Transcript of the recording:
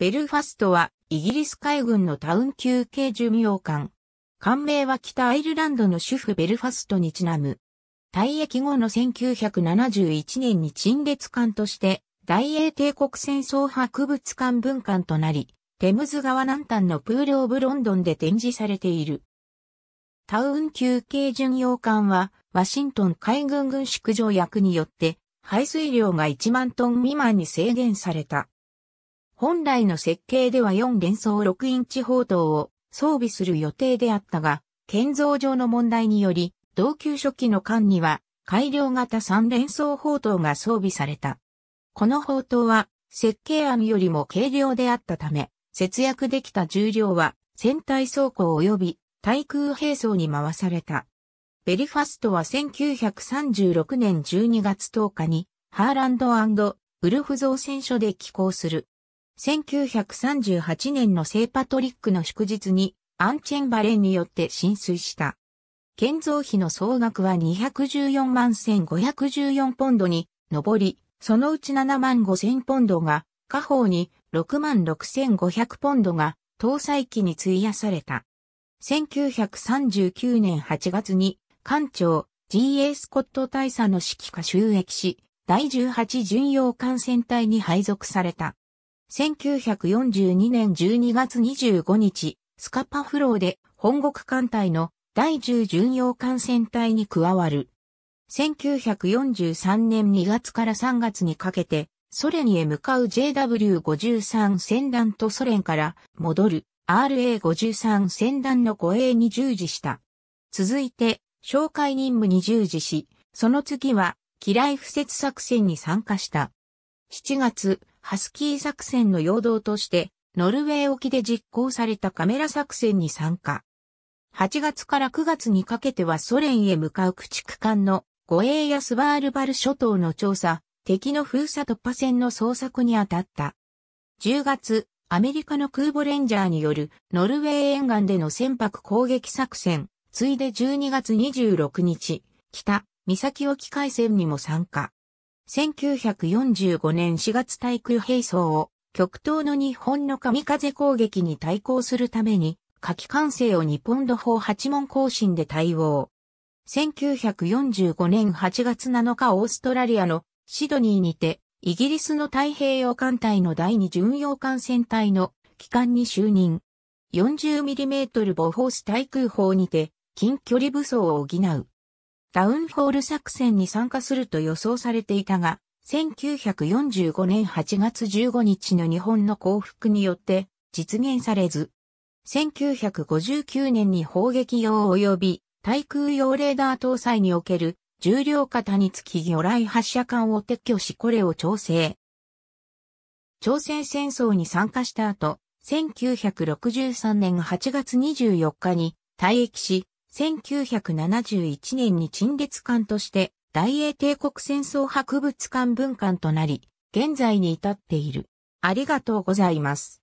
ベルファストはイギリス海軍のタウン級系巡洋艦。艦名は北アイルランドの主婦ベルファストにちなむ。退役後の1971年に陳列艦として大英帝国戦争博物館文館となり、テムズ川南端のプールオブロンドンで展示されている。タウン級系巡洋艦はワシントン海軍軍縮条約によって排水量が1万トン未満に制限された。本来の設計では4連装6インチ砲塔を装備する予定であったが、建造上の問題により、同級初期の間には改良型3連装砲塔が装備された。この砲塔は設計案よりも軽量であったため、節約できた重量は船体装甲及び対空兵装に回された。ベリファストは1936年12月10日にハーランドウルフ造船所で寄港する。1938年の聖パトリックの祝日にアンチェンバレンによって浸水した。建造費の総額は214万1514ポンドに上り、そのうち7万5000ポンドが、下方に6万6500ポンドが搭載機に費やされた。1939年8月に、艦長 G.A. スコット大佐の指揮下収益し、第18巡洋艦船隊に配属された。1942年12月25日、スカパフローで本国艦隊の第10巡洋艦船隊に加わる。1943年2月から3月にかけて、ソ連へ向かう JW53 船団とソ連から戻る RA53 船団の護衛に従事した。続いて、紹介任務に従事し、その次は、機雷敷設作戦に参加した。7月、ハスキー作戦の陽動として、ノルウェー沖で実行されたカメラ作戦に参加。8月から9月にかけてはソ連へ向かう駆逐艦の護衛やスバールバル諸島の調査、敵の封鎖突破戦の捜索に当たった。10月、アメリカの空母レンジャーによるノルウェー沿岸での船舶攻撃作戦、ついで12月26日、北、岬沖海戦にも参加。1945年4月対空兵装を極東の日本の神風攻撃に対抗するために、火器管制を日本土砲8門更新で対応。1945年8月7日オーストラリアのシドニーにて、イギリスの太平洋艦隊の第二巡洋艦船隊の機関に就任。40mm ボフォース対空砲にて、近距離武装を補う。ダウンフォール作戦に参加すると予想されていたが、1945年8月15日の日本の降伏によって実現されず、1959年に砲撃用及び対空用レーダー搭載における重量型につき魚雷発射管を撤去しこれを調整。朝鮮戦争に参加した後、1963年8月24日に退役し、1971年に陳列館として大英帝国戦争博物館分館となり、現在に至っている。ありがとうございます。